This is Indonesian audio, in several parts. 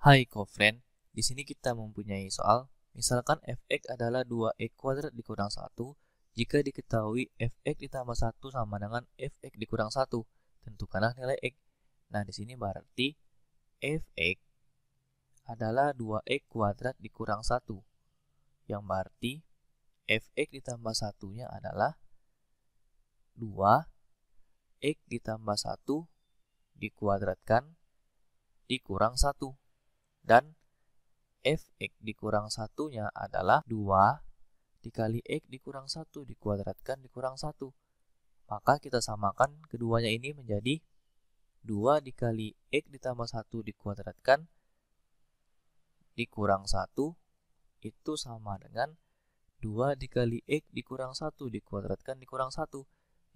Hai co-friend, di sini kita mempunyai soal, misalkan fx adalah 2x e kuadrat dikurang 1, jika diketahui fx ditambah 1 sama dengan fx dikurang 1, tentukanlah nilai x. Nah, di sini berarti fx adalah 2x e kuadrat dikurang 1, yang berarti fx ditambah satunya adalah 2 x ditambah 1 dikuadratkan dikurang 1. Dan fx dikurang satunya adalah 2 dikali x dikurang 1 dikuadratkan dikurang 1. Maka kita samakan keduanya ini menjadi 2 dikali x ditambah 1 dikuadratkan dikurang 1 itu sama dengan 2 dikali x dikurang 1 dikuadratkan dikurang 1.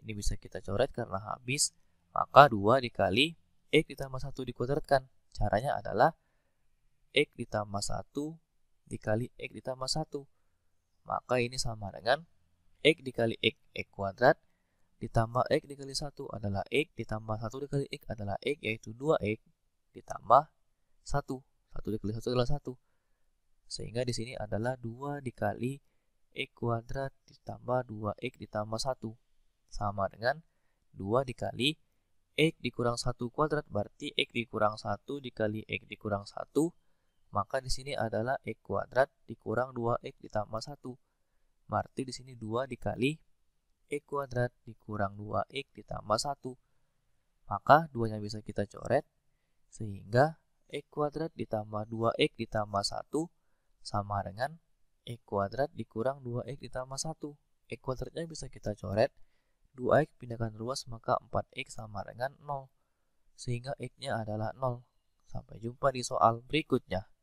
Ini bisa kita coret karena habis. Maka 2 dikali x ditambah 1 dikuadratkan. Caranya adalah X ditambah 1 dikali X ditambah 1. Maka ini sama dengan X dikali X, X kuadrat ditambah X dikali 1 adalah X ditambah 1 dikali X adalah X yaitu 2X ditambah 1. 1 dikali 1 adalah 1. Sehingga di sini adalah 2 dikali X kuadrat ditambah 2X ditambah 1. Sama dengan 2 dikali X dikurang 1 kuadrat berarti X dikurang 1 dikali X dikurang 1 maka di sini adalah x kuadrat dikurang 2x ditambah 1. Berarti di sini 2 dikali x kuadrat dikurang 2x ditambah 1. Maka 2-nya bisa kita coret, sehingga x kuadrat ditambah 2x ditambah 1 sama dengan x kuadrat dikurang 2x ditambah 1. x kuadratnya bisa kita coret, 2x pindahkan ruas maka 4x sama dengan 0. Sehingga x-nya adalah 0. Sampai jumpa di soal berikutnya.